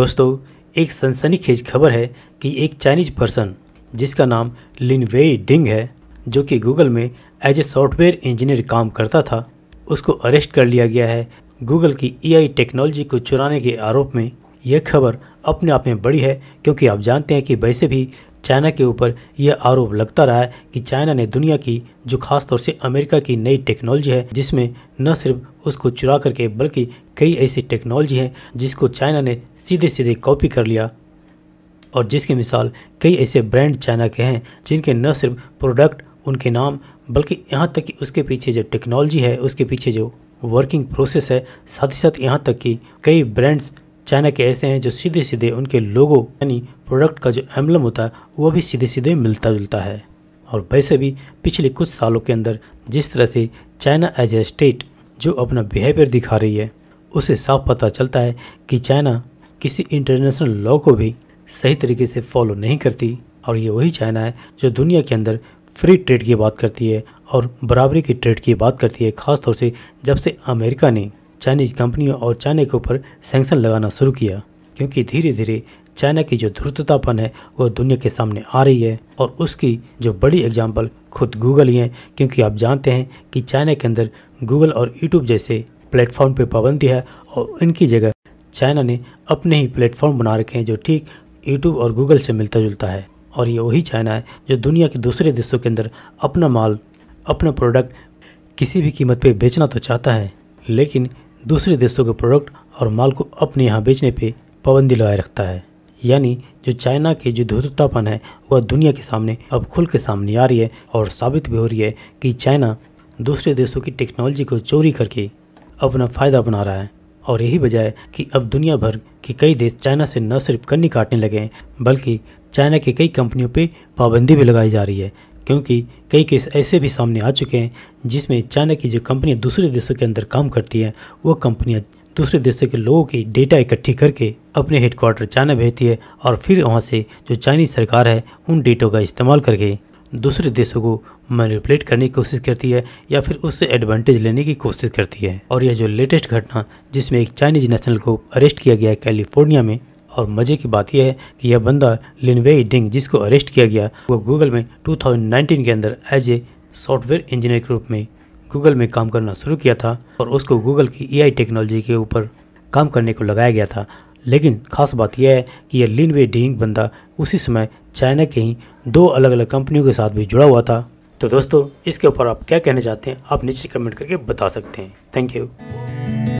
दोस्तों एक सनसनीखेज खबर है कि एक चाइनीज पर्सन जिसका नाम लिनवेई डिंग है जो कि गूगल में एज ए सॉफ्टवेयर इंजीनियर काम करता था उसको अरेस्ट कर लिया गया है गूगल की एआई टेक्नोलॉजी को चुराने के आरोप में यह खबर अपने आप में बड़ी है क्योंकि आप जानते हैं कि वैसे भी चाइना के ऊपर यह आरोप लगता रहा है कि चाइना ने दुनिया की जो खासतौर से अमेरिका की नई टेक्नोलॉजी है जिसमें न सिर्फ उसको चुरा करके बल्कि कई ऐसी टेक्नोलॉजी हैं जिसको चाइना ने सीधे सीधे कॉपी कर लिया और जिसकी मिसाल कई ऐसे ब्रांड चाइना के हैं जिनके न सिर्फ प्रोडक्ट उनके नाम बल्कि यहाँ तक कि उसके पीछे जो टेक्नोलॉजी है उसके पीछे जो वर्किंग प्रोसेस है साथ ही साथ यहाँ तक कि कई ब्रांड्स चाइना के ऐसे हैं जो सीधे सीधे उनके लोगों यानी प्रोडक्ट का जो एम्बलम होता है वो भी सीधे सीधे मिलता जुलता है और वैसे भी पिछले कुछ सालों के अंदर जिस तरह से चाइना एज ए स्टेट जो अपना बिहेवियर दिखा रही है उसे साफ पता चलता है कि चाइना किसी इंटरनेशनल लॉ को भी सही तरीके से फॉलो नहीं करती और ये वही चाइना है जो दुनिया के अंदर फ्री ट्रेड की बात करती है और बराबरी की ट्रेड की बात करती है खासतौर से जब से अमेरिका ने चाइनीज कंपनियों और चाइना के ऊपर सेंक्शन लगाना शुरू किया क्योंकि धीरे धीरे चाइना की जो ध्रुततापन है वह दुनिया के सामने आ रही है और उसकी जो बड़ी एग्जाम्पल खुद गूगल ही है क्योंकि आप जानते हैं कि चाइना के अंदर गूगल और यूट्यूब जैसे प्लेटफॉर्म पर पाबंदी है और इनकी जगह चाइना ने अपने ही प्लेटफॉर्म बना रखे हैं जो ठीक यूट्यूब और गूगल से मिलता जुलता है और ये वही चाइना है जो दुनिया के दूसरे देशों के अंदर अपना माल अपना प्रोडक्ट किसी भी कीमत पे बेचना तो चाहता है लेकिन दूसरे देशों के प्रोडक्ट और माल को अपने यहाँ बेचने पे पाबंदी लगाए रखता है यानी जो चाइना के जो धुतुतापन है वह दुनिया के सामने अब खुल के सामने आ रही है और साबित भी हो रही है कि चाइना दूसरे देशों की टेक्नोलॉजी को चोरी करके अपना फ़ायदा बना रहा है और यही वजह है कि अब दुनिया भर के कई देश चाइना से न सिर्फ कन्नी काटने लगे हैं बल्कि चाइना की कई कंपनियों पर पाबंदी भी लगाई जा रही है क्योंकि कई केस ऐसे भी सामने आ चुके हैं जिसमें चाइना की जो कंपनियाँ दूसरे देशों के अंदर काम करती हैं वो कंपनियाँ दूसरे देशों के लोगों की डेटा इकट्ठी करके अपने हेडक्वार्टर चाइना भेजती है और फिर वहाँ से जो चाइनीज सरकार है उन डेटों का इस्तेमाल करके दूसरे देशों को मैनिपुलेट करने की कोशिश करती है या फिर उससे एडवांटेज लेने की कोशिश करती है और यह जो लेटेस्ट घटना जिसमें एक चाइनीज नेशनल को अरेस्ट किया गया है कैलिफोर्निया में और मजे की बात यह है कि यह बंदा लिनवे डिंग जिसको अरेस्ट किया गया वो गूगल में 2019 के अंदर एज ए सॉफ्टवेयर इंजीनियर के रूप में गूगल में काम करना शुरू किया था और उसको गूगल की एआई टेक्नोलॉजी के ऊपर काम करने को लगाया गया था लेकिन खास बात यह है कि यह लिनवे डिंग बंदा उसी समय चाइना के ही दो अलग अलग कंपनियों के साथ भी जुड़ा हुआ था तो दोस्तों इसके ऊपर आप क्या कहना चाहते हैं आप नीचे कमेंट करके बता सकते हैं थैंक यू